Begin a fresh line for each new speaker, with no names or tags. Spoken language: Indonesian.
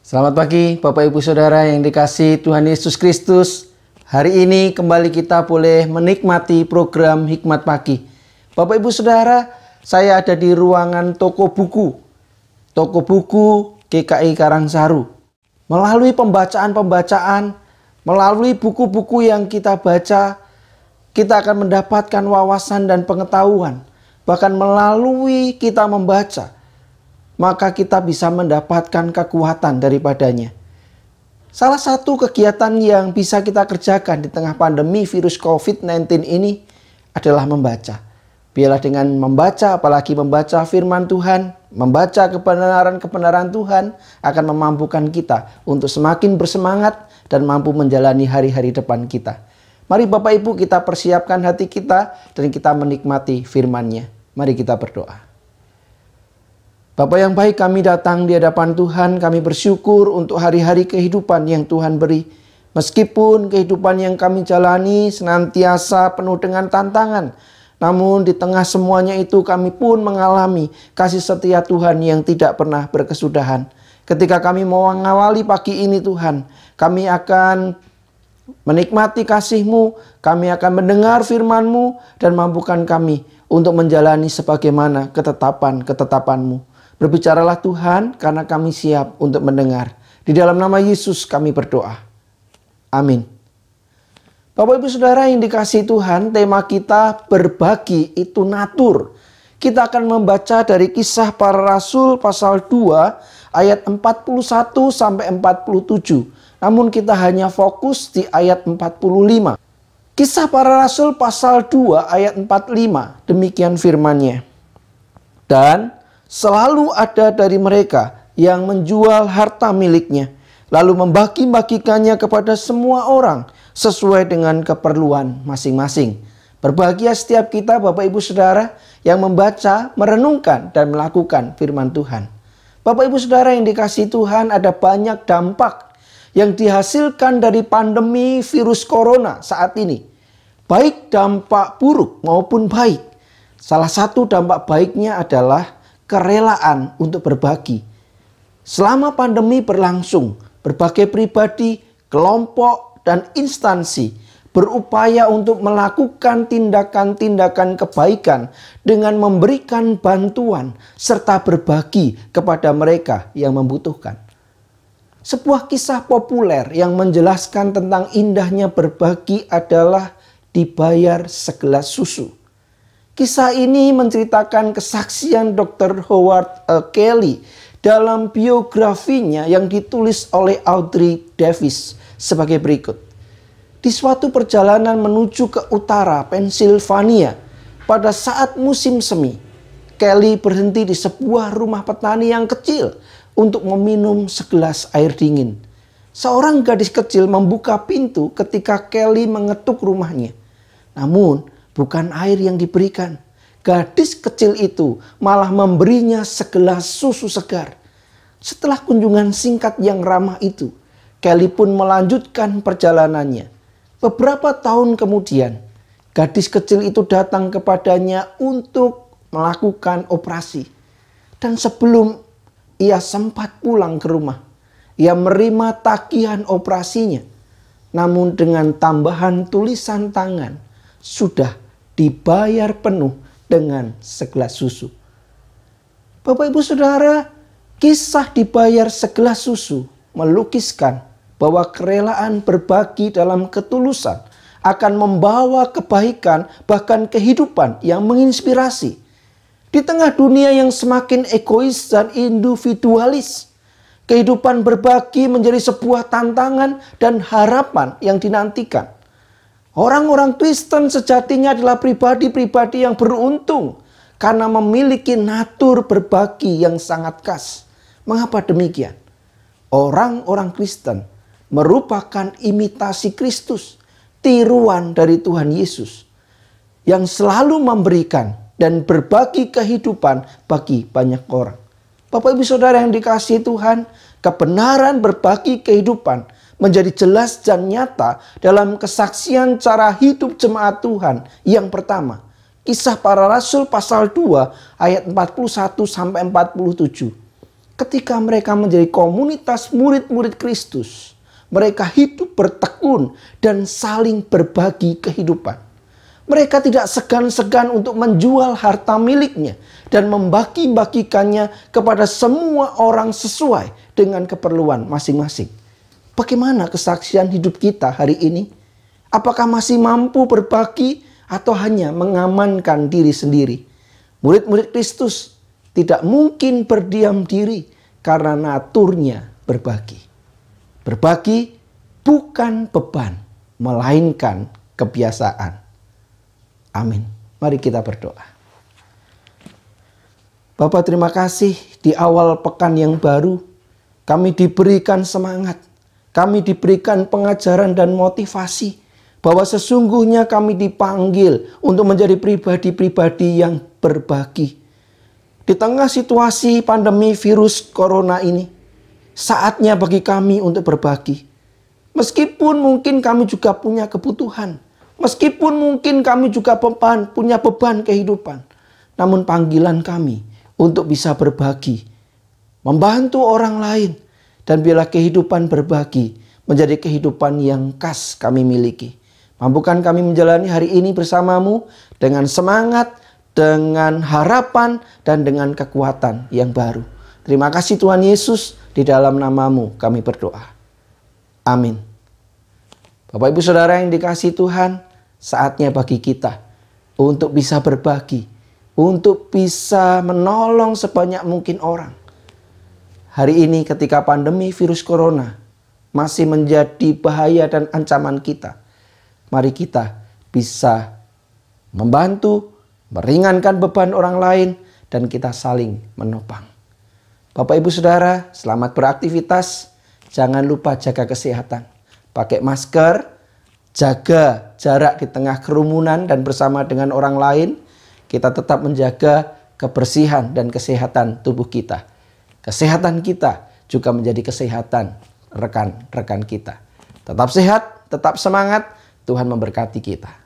Selamat pagi Bapak Ibu Saudara yang dikasih Tuhan Yesus Kristus. Hari ini kembali kita boleh menikmati program Hikmat Pagi. Bapak Ibu Saudara, saya ada di ruangan toko buku. Toko buku GKI Karangsaru. Melalui pembacaan-pembacaan, melalui buku-buku yang kita baca, kita akan mendapatkan wawasan dan pengetahuan. Bahkan melalui kita membaca, maka kita bisa mendapatkan kekuatan daripadanya. Salah satu kegiatan yang bisa kita kerjakan di tengah pandemi virus COVID-19 ini adalah membaca. Biarlah dengan membaca, apalagi membaca firman Tuhan, membaca kebenaran-kebenaran Tuhan akan memampukan kita untuk semakin bersemangat dan mampu menjalani hari-hari depan kita. Mari Bapak Ibu kita persiapkan hati kita dan kita menikmati firman-Nya. Mari kita berdoa. Bapa yang baik kami datang di hadapan Tuhan, kami bersyukur untuk hari-hari kehidupan yang Tuhan beri. Meskipun kehidupan yang kami jalani senantiasa penuh dengan tantangan, namun di tengah semuanya itu kami pun mengalami kasih setia Tuhan yang tidak pernah berkesudahan. Ketika kami mau mengawali pagi ini Tuhan, kami akan menikmati kasih-Mu, kami akan mendengar firman-Mu dan mampukan kami untuk menjalani sebagaimana ketetapan-ketetapan-Mu. Berbicaralah Tuhan karena kami siap untuk mendengar. Di dalam nama Yesus kami berdoa. Amin. Bapak Ibu Saudara yang dikasih Tuhan, tema kita berbagi itu natur. Kita akan membaca dari kisah para rasul pasal 2 ayat 41 sampai 47. Namun kita hanya fokus di ayat 45. Kisah para rasul pasal 2 ayat 45, demikian firmannya. Dan Selalu ada dari mereka yang menjual harta miliknya, lalu membagi-bagikannya kepada semua orang sesuai dengan keperluan masing-masing. Berbahagia setiap kita, Bapak Ibu Saudara, yang membaca, merenungkan, dan melakukan firman Tuhan. Bapak Ibu Saudara yang dikasih Tuhan, ada banyak dampak yang dihasilkan dari pandemi virus corona saat ini. Baik dampak buruk maupun baik. Salah satu dampak baiknya adalah kerelaan untuk berbagi. Selama pandemi berlangsung, berbagai pribadi, kelompok, dan instansi berupaya untuk melakukan tindakan-tindakan kebaikan dengan memberikan bantuan serta berbagi kepada mereka yang membutuhkan. Sebuah kisah populer yang menjelaskan tentang indahnya berbagi adalah dibayar segelas susu. Kisah ini menceritakan kesaksian Dr. Howard eh, Kelly dalam biografinya yang ditulis oleh Audrey Davis sebagai berikut. Di suatu perjalanan menuju ke utara Pennsylvania pada saat musim semi, Kelly berhenti di sebuah rumah petani yang kecil untuk meminum segelas air dingin. Seorang gadis kecil membuka pintu ketika Kelly mengetuk rumahnya. Namun, bukan air yang diberikan. Gadis kecil itu malah memberinya segelas susu segar. Setelah kunjungan singkat yang ramah itu, Kelly pun melanjutkan perjalanannya. Beberapa tahun kemudian, gadis kecil itu datang kepadanya untuk melakukan operasi. Dan sebelum ia sempat pulang ke rumah, ia menerima tagihan operasinya. Namun dengan tambahan tulisan tangan sudah dibayar penuh dengan segelas susu. Bapak Ibu Saudara, kisah dibayar segelas susu melukiskan bahwa kerelaan berbagi dalam ketulusan akan membawa kebaikan bahkan kehidupan yang menginspirasi. Di tengah dunia yang semakin egois dan individualis, kehidupan berbagi menjadi sebuah tantangan dan harapan yang dinantikan. Orang-orang Kristen sejatinya adalah pribadi-pribadi yang beruntung karena memiliki natur berbagi yang sangat khas. Mengapa demikian? Orang-orang Kristen merupakan imitasi Kristus, tiruan dari Tuhan Yesus yang selalu memberikan dan berbagi kehidupan bagi banyak orang. Bapak, ibu, saudara yang dikasih Tuhan, kebenaran berbagi kehidupan menjadi jelas dan nyata dalam kesaksian cara hidup jemaat Tuhan. Yang pertama, kisah para rasul pasal 2 ayat 41 sampai 47. Ketika mereka menjadi komunitas murid-murid Kristus, mereka hidup bertekun dan saling berbagi kehidupan. Mereka tidak segan-segan untuk menjual harta miliknya dan membagi-bagikannya kepada semua orang sesuai dengan keperluan masing-masing. Bagaimana kesaksian hidup kita hari ini? Apakah masih mampu berbagi atau hanya mengamankan diri sendiri? Murid-murid Kristus tidak mungkin berdiam diri karena naturnya berbagi. Berbagi bukan beban, melainkan kebiasaan. Amin. Mari kita berdoa. Bapak terima kasih di awal pekan yang baru kami diberikan semangat kami diberikan pengajaran dan motivasi bahwa sesungguhnya kami dipanggil untuk menjadi pribadi-pribadi yang berbagi. Di tengah situasi pandemi virus corona ini, saatnya bagi kami untuk berbagi. Meskipun mungkin kami juga punya kebutuhan, meskipun mungkin kami juga beban, punya beban kehidupan, namun panggilan kami untuk bisa berbagi, membantu orang lain, dan biarlah kehidupan berbagi menjadi kehidupan yang khas kami miliki. Mampukan kami menjalani hari ini bersamamu dengan semangat, dengan harapan, dan dengan kekuatan yang baru. Terima kasih Tuhan Yesus, di dalam namamu kami berdoa. Amin. Bapak ibu saudara yang dikasih Tuhan, saatnya bagi kita untuk bisa berbagi, untuk bisa menolong sebanyak mungkin orang hari ini ketika pandemi virus corona masih menjadi bahaya dan ancaman kita. Mari kita bisa membantu, meringankan beban orang lain, dan kita saling menopang. Bapak, ibu, saudara, selamat beraktivitas. Jangan lupa jaga kesehatan, pakai masker, jaga jarak di tengah kerumunan, dan bersama dengan orang lain. Kita tetap menjaga kebersihan dan kesehatan tubuh kita. Kesehatan kita juga menjadi kesehatan rekan-rekan kita. Tetap sehat, tetap semangat, Tuhan memberkati kita.